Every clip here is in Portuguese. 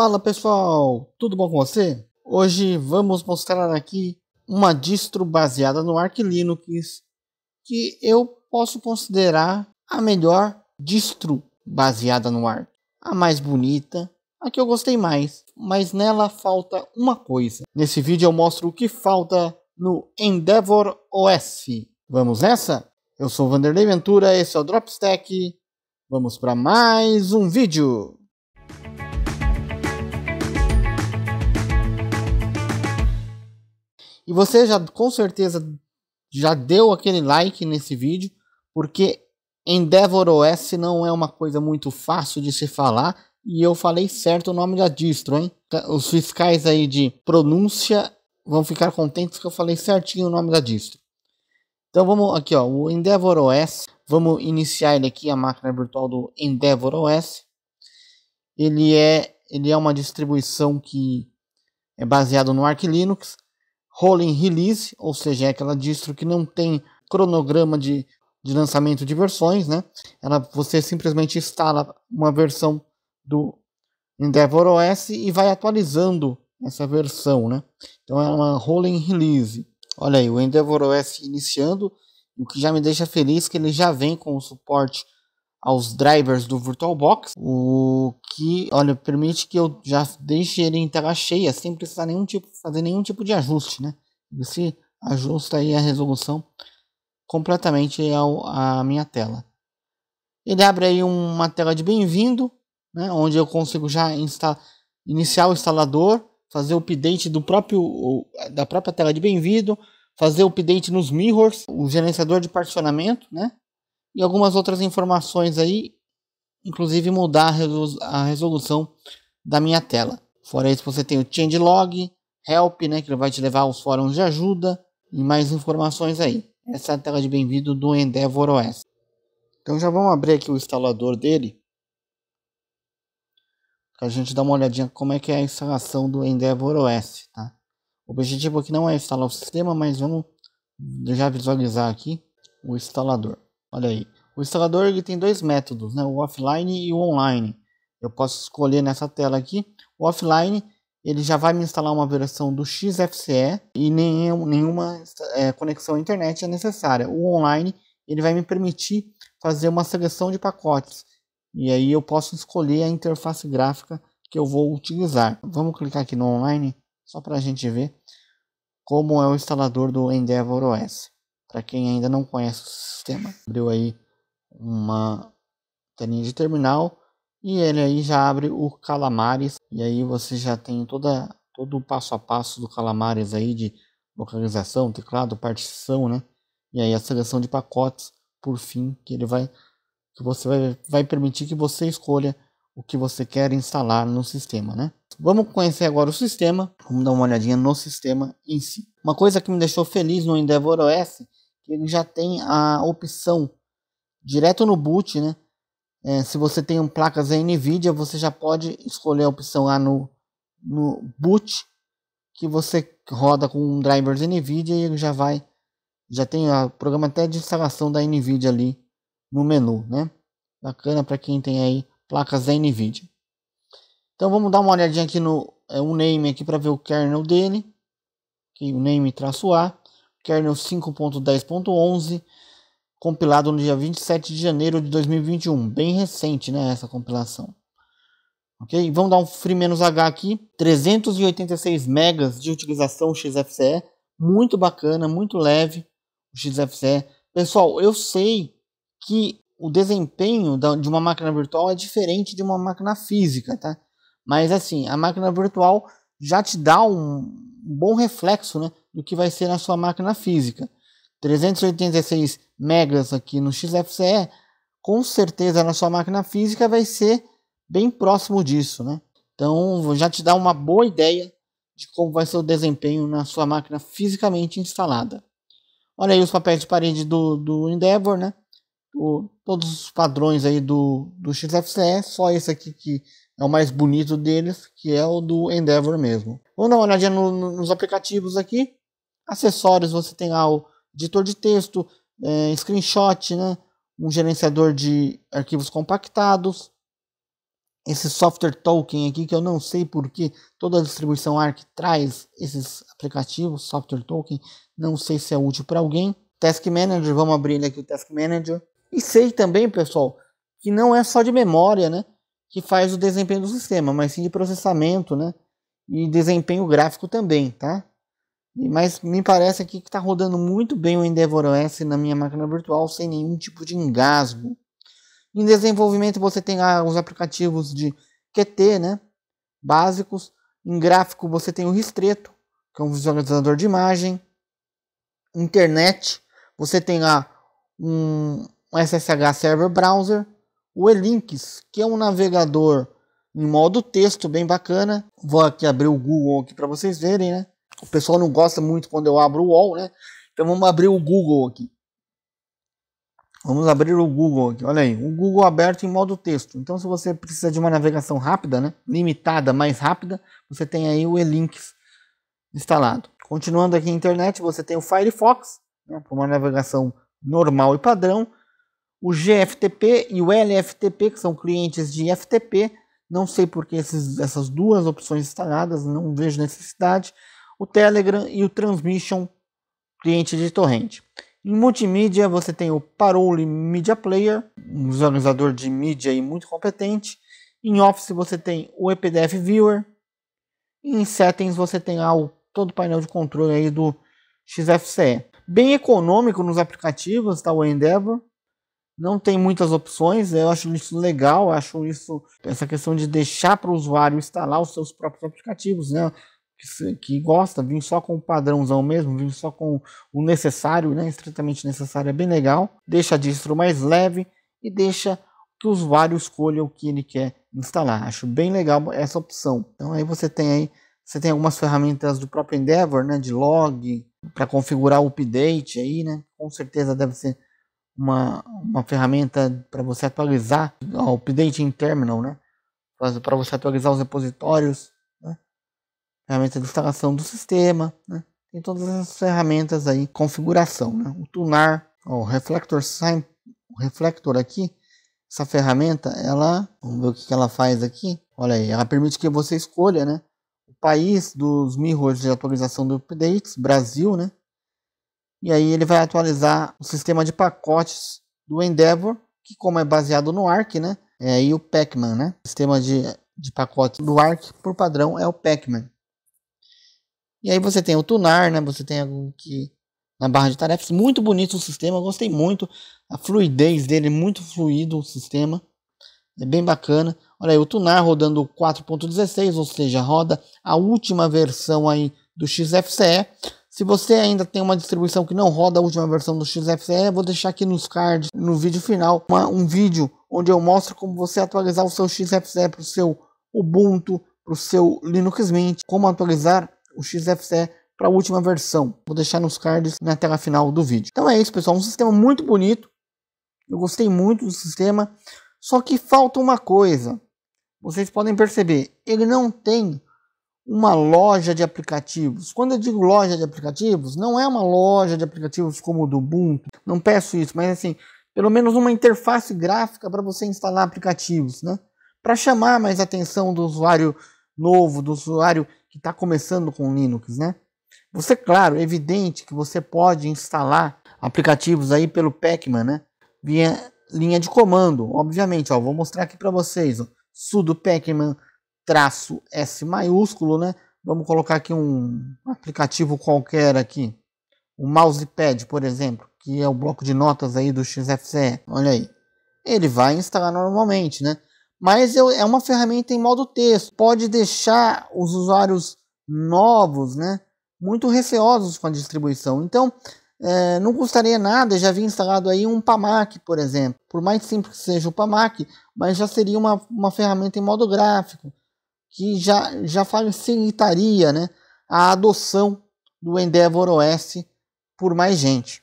Fala pessoal, tudo bom com você? Hoje vamos mostrar aqui uma distro baseada no Arch Linux que eu posso considerar a melhor distro baseada no Arch, a mais bonita, a que eu gostei mais, mas nela falta uma coisa. Nesse vídeo eu mostro o que falta no Endeavor OS. Vamos nessa? Eu sou Vanderlei Ventura, esse é o Dropstack. Vamos para mais um vídeo. E você já com certeza já deu aquele like nesse vídeo, porque Endeavor OS não é uma coisa muito fácil de se falar e eu falei certo o nome da distro, hein? Os fiscais aí de pronúncia vão ficar contentes que eu falei certinho o nome da distro. Então vamos aqui, ó, o Endeavor OS. Vamos iniciar ele aqui, a máquina virtual do Endeavor OS. Ele é, ele é uma distribuição que é baseado no Arch Linux rolling release, ou seja, é aquela distro que não tem cronograma de, de lançamento de versões, né? Ela, você simplesmente instala uma versão do Endeavor OS e vai atualizando essa versão, né? Então é uma rolling release. Olha aí, o Endeavor OS iniciando, o que já me deixa feliz é que ele já vem com o suporte aos drivers do VirtualBox, o que, olha, permite que eu já deixe ele em tela cheia sem precisar nenhum tipo, fazer nenhum tipo de ajuste, né? Você ajusta aí a resolução completamente ao, à minha tela. Ele abre aí uma tela de bem-vindo, né, onde eu consigo já insta iniciar o instalador, fazer o update do próprio, da própria tela de bem-vindo, fazer o update nos mirrors, o gerenciador de particionamento, né, e algumas outras informações aí, inclusive mudar a resolução da minha tela. Fora isso, você tem o changelog, help, né, que vai te levar aos fóruns de ajuda e mais informações aí. Essa é a tela de bem-vindo do Endeavor OS. Então já vamos abrir aqui o instalador dele para a gente dar uma olhadinha como é que é a instalação do Endeavor OS, tá? O objetivo aqui não é instalar o sistema, mas vamos já visualizar aqui o instalador. Olha aí. O instalador ele tem dois métodos, né? o offline e o online. Eu posso escolher nessa tela aqui. O offline ele já vai me instalar uma versão do XFCE e nenhum, é nenhuma é, conexão à internet é necessária. O online ele vai me permitir fazer uma seleção de pacotes e aí eu posso escolher a interface gráfica que eu vou utilizar. Vamos clicar aqui no online só para a gente ver como é o instalador do Endeavor OS. Para quem ainda não conhece o sistema, abriu aí uma telinha de terminal e ele aí já abre o Calamares e aí você já tem toda todo o passo a passo do Calamares aí de localização, teclado, partição, né? E aí a seleção de pacotes, por fim, que ele vai que você vai, vai permitir que você escolha o que você quer instalar no sistema, né? Vamos conhecer agora o sistema. Vamos dar uma olhadinha no sistema em si. Uma coisa que me deixou feliz no Endeavor OS que ele já tem a opção direto no boot, né? É, se você tem um placas NVIDIA, você já pode escolher a opção lá no, no boot que você roda com drivers NVIDIA e ele já vai, já tem o programa até de instalação da NVIDIA ali no menu, né? Bacana para quem tem aí placas da NVIDIA. Então vamos dar uma olhadinha aqui no é, um name aqui para ver o kernel dele, o name traço A kernel 5.10.11, compilado no dia 27 de janeiro de 2021. Bem recente, né, essa compilação. Ok? Vamos dar um free-h aqui. 386 megas de utilização XFCE. Muito bacana, muito leve o XFCE. Pessoal, eu sei que o desempenho de uma máquina virtual é diferente de uma máquina física, tá? Mas assim, a máquina virtual já te dá um bom reflexo né, do que vai ser na sua máquina física. 386 megas aqui no XFCE, com certeza na sua máquina física vai ser bem próximo disso, né? Então já te dá uma boa ideia de como vai ser o desempenho na sua máquina fisicamente instalada. Olha aí os papéis de parede do, do Endeavor, né? O todos os padrões aí do, do XFCE, só esse aqui que é o mais bonito deles, que é o do Endeavor mesmo. Vamos dar uma olhadinha no, no, nos aplicativos aqui. Acessórios, você tem lá o editor de texto, é, screenshot, né? um gerenciador de arquivos compactados, esse software token aqui, que eu não sei porque toda a distribuição ARC traz esses aplicativos, software token, não sei se é útil para alguém. Task Manager, vamos abrir aqui o Task Manager. E sei também, pessoal, que não é só de memória, né, que faz o desempenho do sistema, mas sim de processamento, né, e desempenho gráfico também, tá? Mas me parece aqui que está rodando muito bem o Endeavor OS na minha máquina virtual sem nenhum tipo de engasgo. Em desenvolvimento você tem ah, os aplicativos de QT, né, básicos. Em gráfico você tem o Ristreto, que é um visualizador de imagem. Internet, você tem lá ah, um, um SSH Server Browser, o Elinks, que é um navegador em modo texto bem bacana. Vou aqui abrir o Google aqui para vocês verem, né? O pessoal não gosta muito quando eu abro o UOL, né? Então vamos abrir o Google aqui. Vamos abrir o Google aqui, olha aí, o Google aberto em modo texto. Então, se você precisa de uma navegação rápida, né, limitada, mais rápida, você tem aí o Elinks instalado. Continuando aqui a internet, você tem o Firefox, né, para uma navegação normal e padrão o GFTP e o LFTP, que são clientes de FTP. Não sei por que esses, essas duas opções instaladas, não vejo necessidade. O Telegram e o Transmission, cliente de torrente. Em multimídia, você tem o Parole Media Player, um visualizador de mídia e muito competente. Em Office, você tem o EPDF Viewer. em Settings, você tem lá o, todo o painel de controle aí do XFCE. Bem econômico nos aplicativos está o Endeavor não tem muitas opções. Eu acho isso legal, acho isso essa questão de deixar para o usuário instalar os seus próprios aplicativos, né? Que, que, gosta, vir só com o padrãozão mesmo, vir só com o necessário, né? Estritamente necessário é bem legal. Deixa a distro mais leve e deixa que o usuário escolha o que ele quer instalar. Acho bem legal essa opção. Então aí você tem aí você tem algumas ferramentas do próprio Endeavor, né, de log para configurar o update aí, né? Com certeza deve ser uma, uma ferramenta para você atualizar o update in terminal, né? Para você atualizar os repositórios, né? ferramenta de instalação do sistema, né? Tem todas essas ferramentas aí, configuração, né? O tunar, ó, o reflector sign, o reflector aqui, essa ferramenta, ela, vamos ver o que, que ela faz aqui. Olha aí, ela permite que você escolha, né? O país dos mirrors de atualização do updates, Brasil, né? E aí ele vai atualizar o sistema de pacotes do Endeavor, que como é baseado no Arc, né? É, o Pacman, né? O sistema de, de pacotes do Arc, por padrão, é o Pacman. E aí você tem o Tunar, né? Você tem algo que na barra de tarefas. Muito bonito o sistema, gostei muito. A fluidez dele, muito fluido o sistema. É bem bacana. Olha aí, o Tunar rodando 4.16, ou seja, roda a última versão aí do XFCE. Se você ainda tem uma distribuição que não roda a última versão do XFCE, vou deixar aqui nos cards, no vídeo final, uma, um vídeo onde eu mostro como você atualizar o seu XFCE para o seu Ubuntu, para o seu Linux Mint, como atualizar o XFCE para a última versão. Vou deixar nos cards na tela final do vídeo. Então é isso, pessoal. Um sistema muito bonito. Eu gostei muito do sistema. Só que falta uma coisa. Vocês podem perceber, ele não tem uma loja de aplicativos. Quando eu digo loja de aplicativos, não é uma loja de aplicativos como o do Ubuntu, não peço isso, mas assim, pelo menos uma interface gráfica para você instalar aplicativos, né? Para chamar mais atenção do usuário novo, do usuário que está começando com Linux, né? Você, claro, é evidente que você pode instalar aplicativos aí pelo Pacman, né? Via linha de comando, obviamente. Ó, vou mostrar aqui para vocês. Ó, sudo pacman traço S maiúsculo, né? Vamos colocar aqui um aplicativo qualquer aqui, o mousepad, por exemplo, que é o bloco de notas aí do XFCE. Olha aí. Ele vai instalar normalmente, né? Mas é uma ferramenta em modo texto. Pode deixar os usuários novos, né? Muito receosos com a distribuição. Então, é, não custaria nada, já havia instalado aí um PAMAC, por exemplo. Por mais simples que seja o PAMAC, mas já seria uma, uma ferramenta em modo gráfico que já, já facilitaria né, a adoção do Endeavor OS por mais gente. O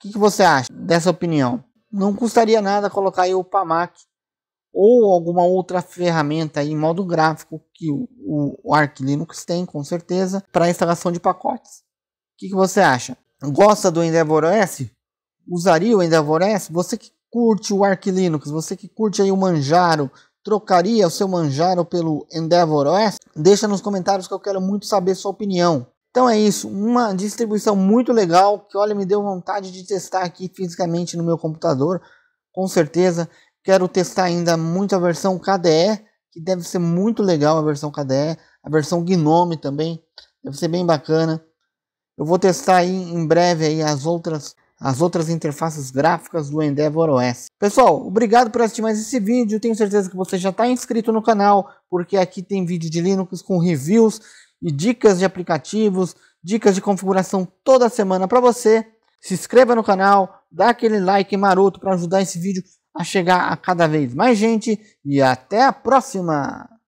que, que você acha dessa opinião? Não custaria nada colocar aí o PAMAC ou alguma outra ferramenta em modo gráfico que o, o Arch Linux tem, com certeza, para instalação de pacotes. O que, que você acha? Gosta do Endeavor OS? Usaria o Endeavor OS? Você que curte o Arch Linux, você que curte aí o Manjaro, trocaria o seu Manjaro pelo Endeavor OS? Deixa nos comentários que eu quero muito saber sua opinião. Então é isso, uma distribuição muito legal que olha me deu vontade de testar aqui fisicamente no meu computador, com certeza. Quero testar ainda muito a versão KDE, que deve ser muito legal a versão KDE, a versão Gnome também, deve ser bem bacana. Eu vou testar aí em breve aí as outras as outras interfaces gráficas do Endeavor OS. Pessoal, obrigado por assistir mais esse vídeo. Tenho certeza que você já está inscrito no canal, porque aqui tem vídeo de Linux com reviews e dicas de aplicativos, dicas de configuração toda semana para você. Se inscreva no canal, dá aquele like maroto para ajudar esse vídeo a chegar a cada vez mais gente e até a próxima!